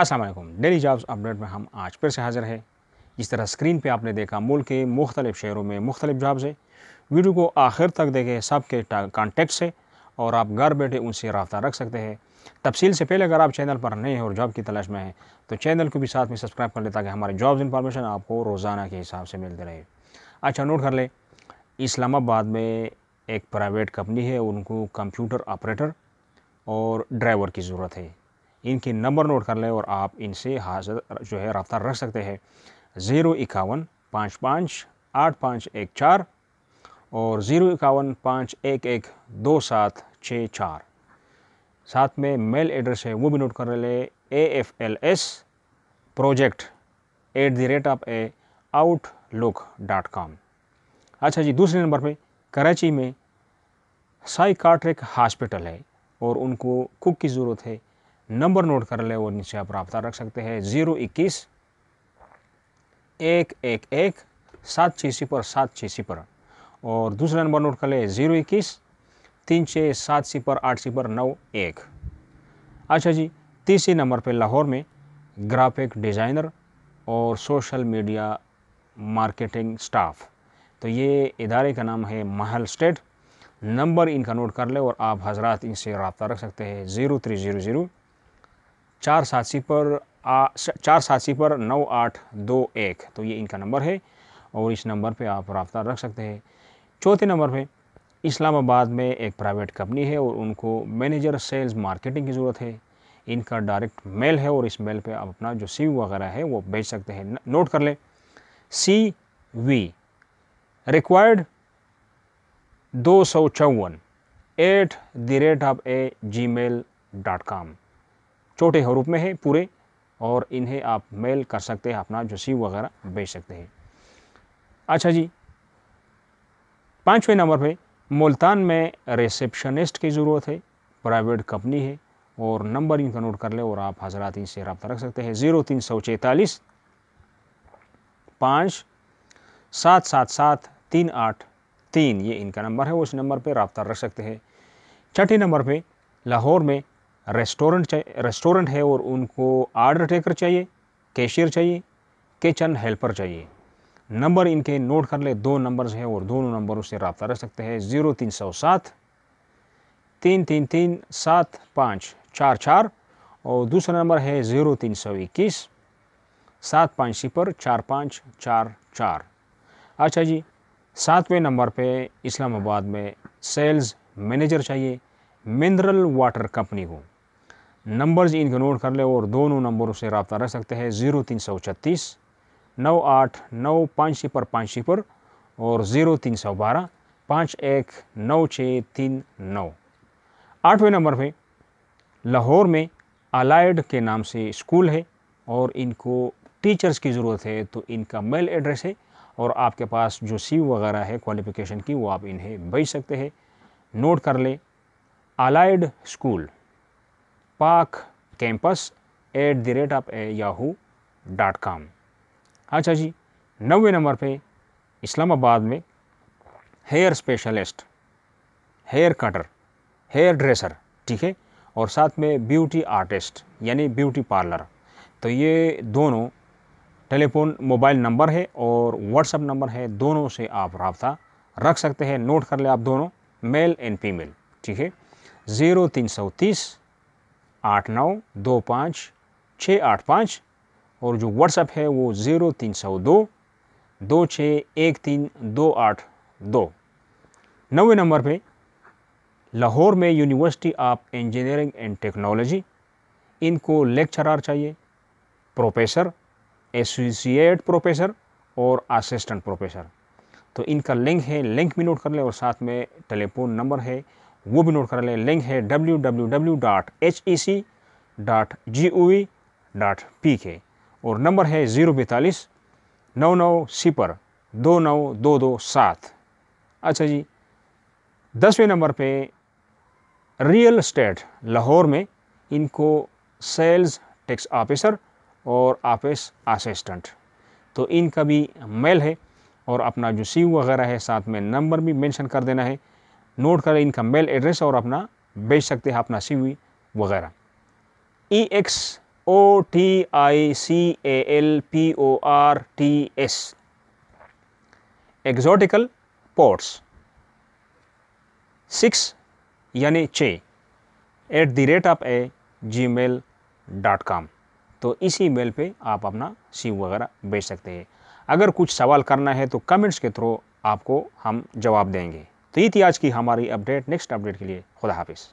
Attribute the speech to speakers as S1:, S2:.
S1: Aslam daily jobs update में हम आज फिर से हाज़िर है जिस तरह स्क्रीन पे आपने देखा मुल्क के मुख्तलिफ़ शहरों में मुख्तलिफ जॉब्स है वीडियो को आखिर तक देखें सब के कॉन्टेक्ट से और आप घर बैठे उनसे रबता रख सकते हैं तफसील से पहले अगर आप चैनल पर नए हैं और जॉब की तलाश में हैं तो चैनल को भी साथ में सब्सक्राइब कर लें ताकि हमारे जॉब्स इंफॉर्मेशन आपको रोज़ाना के हिसाब से मिलते रहे अच्छा नोट कर लें इस्लामाबाद में एक प्राइवेट कंपनी है उनको कंप्यूटर ऑपरेटर और ड्राइवर की ज़रूरत है इनके नंबर नोट कर लें और आप इनसे हाजिर जो है रब्ता रख सकते हैं ज़ीरो इक्यावन पाँच पाँच आठ पाँच एक चार और ज़ीरो इक्यावन पाँच एक एक दो सात छः चार साथ में मेल एड्रेस है वो भी नोट कर ले A F L S project at the rate of a outlook dot com अच्छा जी दूसरे नंबर पे कराची में साइकाट्रिक हॉस्पिटल है और उनको कुक की ज़रूरत है नंबर नोट कर ले वो नीचे आप रबता रख सकते हैं ज़ीरो इक्कीस एक एक एक सात छः सिपर सात छः सिपर और दूसरा नंबर नोट कर ले ज़ीरो इक्कीस तीन छः सात सिपर आठ सिपर नौ एक अच्छा जी तीसरे नंबर पे लाहौर में ग्राफिक डिज़ाइनर और सोशल मीडिया मार्केटिंग स्टाफ तो ये इदारे का नाम है महल स्टेट नंबर इनका नोट कर ले और आप हजरात इनसे रबता रख सकते हैं ज़ीरो थ्री ज़ीरो ज़ीरो चार सासी पर आ, चार सासी पर नौ आठ दो एक तो ये इनका नंबर है और इस नंबर पे आप रफ्तार रख सकते हैं चौथे नंबर पे इस्लामाबाद में एक प्राइवेट कंपनी है और उनको मैनेजर सेल्स मार्केटिंग की ज़रूरत है इनका डायरेक्ट मेल है और इस मेल पे आप अपना जो सी वगैरह है वो भेज सकते हैं नोट कर लें सी वी रिक्वायर्ड दो सौ चौवन at the rate of a Gmail dot com छोटे हरूप में है पूरे और इन्हें आप मेल कर सकते हैं अपना जसीब वगैरह बेच सकते हैं अच्छा जी पाँचवें नंबर पे मुल्तान में रिसेप्शनिस्ट की ज़रूरत है प्राइवेट कंपनी है और नंबर इनका तो नोट कर ले और आप हजरात इनसे रब्ता रख सकते हैं ज़ीरो तीन सौ चैतालीस पाँच सात सात सात तीन आठ तीन ये इनका नंबर है उस नंबर पे रबता रख सकते हैं छठे नंबर पे लाहौर में रेस्टोरेंट चाहिए रेस्टोरेंट है और उनको आर्डर टेकर चाहिए कैशियर चाहिए किचन हेल्पर चाहिए नंबर इनके नोट कर ले दो नंबर्स हैं और दोनों नंबरों से रबता रह सकते हैं ज़ीरो तीन सौ सात तीन तीन तीन सात पाँच चार चार और दूसरा नंबर है ज़ीरो तीन सौ इक्कीस सात पाँच सिपर चार पाँच चार चार अच्छा जी सातवें नंबर पे इस्लामाबाद में सेल्स मैनेजर चाहिए मिनरल वाटर कंपनी को नंबर्स इनके नोट कर ले और दोनों नंबरों से रबता रख सकते हैं ज़ीरो तीन सौ छत्तीस नौ आठ नौ पाँच सिपर पाँच सिपर और ज़ीरो तीन सौ बारह पाँच एक नौ छः तीन नौ आठवें नंबर पे लाहौर में अलाइड के नाम से स्कूल है और इनको टीचर्स की ज़रूरत है तो इनका मेल एड्रेस है और आपके पास जो सी वगैरह है क्वालिफ़िकेशन की वो आप इन्हें भेज सकते हैं नोट कर लें allied school Pak campus at the rate of a Yahoo dot com अच्छा जी नवे नंबर पे इस्लामाबाद में hair specialist hair cutter hair dresser ठीक है और साथ में ब्यूटी आर्टिस्ट यानी ब्यूटी पार्लर तो ये दोनों टेलीफोन मोबाइल नंबर है और व्हाट्सअप नंबर है दोनों से आप रबता रख सकते हैं नोट कर ले आप दोनों मेल एंड फीमेल ठीक है ज़ीरो तीन सौ तीस आठ नौ दो पाँच छः आठ पाँच और जो व्हाट्सअप है वो ज़ीरो तीन सौ दो दो छः एक तीन दो आठ दो नवे नंबर पे लाहौर में university of engineering and technology इनको लेक्चरर चाहिए प्रोफेसर एसोसिएट प्रोफेसर और असिस्टेंट प्रोफेसर तो इनका लिंक है लिंक भी नोट कर लें और साथ में टेलीफोन नंबर है वो भी नोट कर लें लिंक है W W W dot H E C dot G O V dot P K और नंबर है ज़ीरो बैतालीस नौ नौ सिपर दो नौ दो दो सात अच्छा जी दसवें नंबर पे रियल स्टेट लाहौर में इनको सेल्स टैक्स ऑफिसर और ऑफिस असिस्टेंट तो इनका भी मेल है और अपना जो सी वगैरह है साथ में नंबर भी मेंशन कर देना है नोट करें इनका मेल एड्रेस और अपना भेज सकते हैं अपना सी वगैरह E X O T I C A L P O R T S exotical ports six यानी छ at the rate of a Gmail dot com तो इसी मेल पे आप अपना सी वगैरह भेज सकते हैं अगर कुछ सवाल करना है तो कमेंट्स के थ्रू आपको हम जवाब देंगे तो ये थी आज की हमारी अपडेट नेक्स्ट अपडेट के लिए खुदा हाफिज़